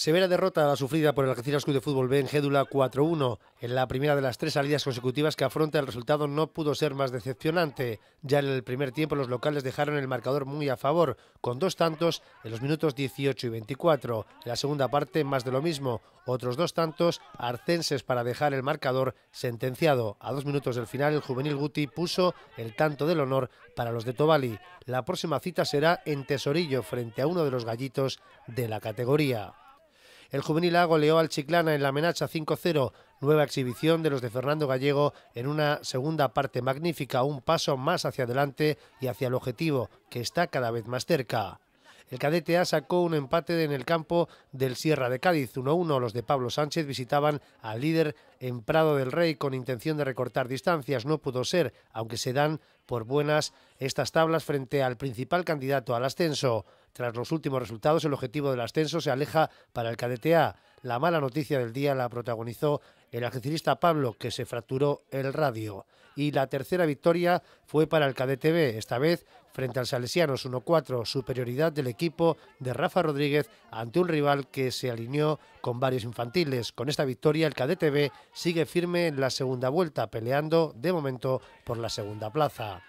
Severa derrota sufrida por el Algeciras Club de Fútbol B en Gédula 4-1. En la primera de las tres salidas consecutivas que afronta el resultado no pudo ser más decepcionante. Ya en el primer tiempo los locales dejaron el marcador muy a favor, con dos tantos en los minutos 18 y 24. En la segunda parte más de lo mismo, otros dos tantos arcenses para dejar el marcador sentenciado. A dos minutos del final el juvenil Guti puso el tanto del honor para los de Tobali. La próxima cita será en Tesorillo frente a uno de los gallitos de la categoría. El Juvenil A goleó al Chiclana en la amenaza 5-0. Nueva exhibición de los de Fernando Gallego en una segunda parte magnífica, un paso más hacia adelante y hacia el objetivo, que está cada vez más cerca. El cadete A sacó un empate en el campo del Sierra de Cádiz 1-1. Los de Pablo Sánchez visitaban al líder en Prado del Rey con intención de recortar distancias. No pudo ser, aunque se dan por buenas estas tablas frente al principal candidato al ascenso. Tras los últimos resultados, el objetivo del ascenso se aleja para el cadete A. La mala noticia del día la protagonizó el ajedrecista Pablo, que se fracturó el radio. Y la tercera victoria fue para el cadete B, esta vez frente al Salesianos 1-4, superioridad del equipo de Rafa Rodríguez ante un rival que se alineó con varios infantiles. Con esta victoria, el Cadete B sigue firme en la segunda vuelta, peleando de momento por la segunda plaza.